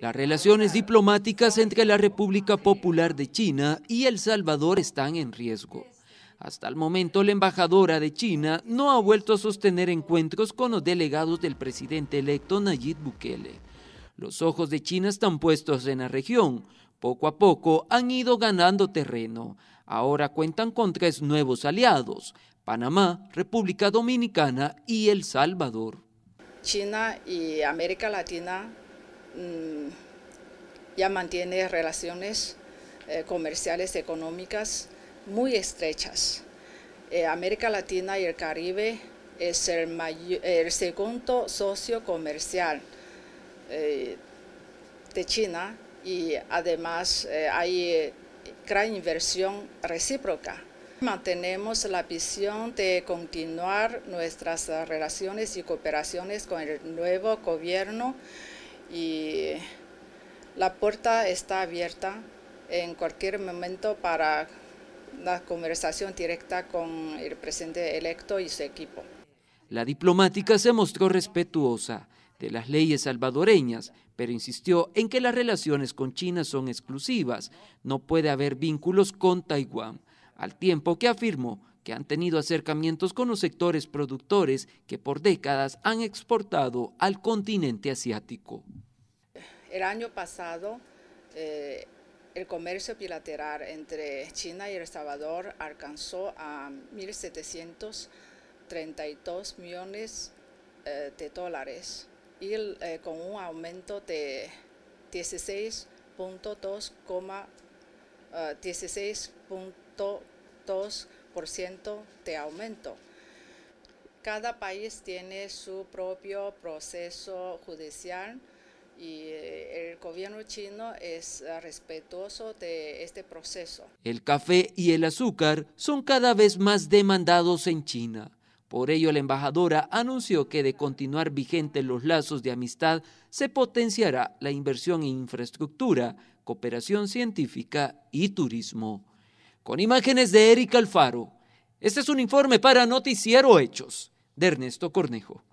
Las relaciones diplomáticas entre la República Popular de China y El Salvador están en riesgo. Hasta el momento, la embajadora de China no ha vuelto a sostener encuentros con los delegados del presidente electo Nayib Bukele. Los ojos de China están puestos en la región. Poco a poco han ido ganando terreno. Ahora cuentan con tres nuevos aliados, Panamá, República Dominicana y El Salvador. China y América Latina Mm, ya mantiene relaciones comerciales eh, comerciales económicas muy estrechas. Eh, América Latina y el Caribe es el, segundo socio comercial eh, de China y además hay gran inversión recíproca. Mantenemos la visión de continuar nuestras relaciones y cooperaciones con el nuevo gobierno y la puerta está abierta en cualquier momento para la conversación directa con el presidente electo y su equipo. La diplomática se mostró respetuosa de las leyes salvadoreñas, pero insistió en que las relaciones con China son exclusivas, no puede haber vínculos con Taiwán, al tiempo que afirmó que han tenido acercamientos con los sectores productores que por décadas han exportado al continente asiático. El año pasado, eh, el comercio bilateral entre China y El Salvador alcanzó a 1.732 millones eh, de dólares y eh, con un aumento de 16.2 de aumento. Cada país tiene su propio proceso judicial y eh, el gobierno chino es ah, respetuoso de este proceso. El café y el azúcar son cada vez más demandados en China. Por ello, la embajadora anunció que de continuar vigentes los lazos de amistad, se potenciará la inversión en infraestructura, cooperación científica y turismo. Con imágenes de Eric Alfaro, este es un informe para Noticiero Hechos de Ernesto Cornejo.